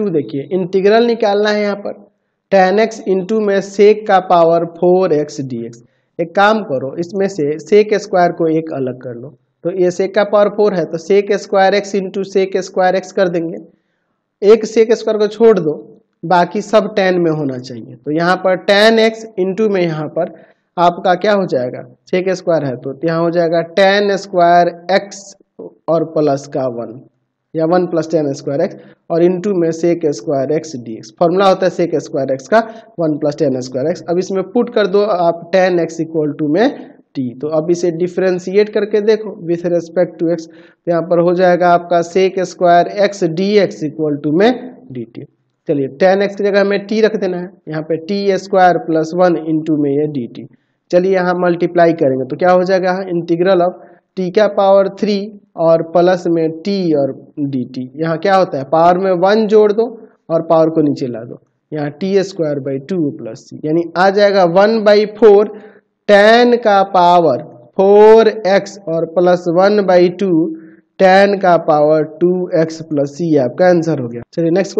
to देखिए integral निकालना है यहाँ पर टेन एक्स इंटू में सेक का power four x d x एक काम करो इसमें से सेक स्क्वायर को एक अलग कर लो तो ये सेक का पावर फोर है तो sec square x into sec square x कर देंगे एक सेक स्क्वायर को छोड़ दो बाकी सब टेन में होना चाहिए तो यहाँ पर टेन एक्स इंटू में यहाँ पर आपका क्या हो जाएगा सेक स्क्वायर है तो यहाँ हो जाएगा टेन स्क्वायर एक्स और प्लस का वन या one plus tan square x और इन टू में sec square x d x formula होता है सेक स्क्वायर एक्स का one plus tan square x अब इसमें पुट कर दो आप टेन एक्स इक्वल टू में टी तो अब इसे डिफ्रेंशिएट करके देखो विथ रेस्पेक्ट टू एक्स तो यहाँ पर हो जाएगा आपका sec square x d x equal to में डी टी चलिए टेन एक्स की जगह हमें टी रख देना है यहाँ पे t square plus one into में ये डी टी चलिए यहाँ मल्टीप्लाई करेंगे तो क्या हो जाएगा इंटीग्रल ऑफ टी का पावर थ्री और प्लस में टी और डी टी यहाँ क्या होता है पावर में वन जोड़ दो और पावर को नीचे ला दो यहाँ t square by two plus c यानी आ जाएगा वन बाई फोर टेन का पावर फोर एक्स और plus one by two tan का power two x plus c आपका आंसर हो गया चलिए नेक्स्ट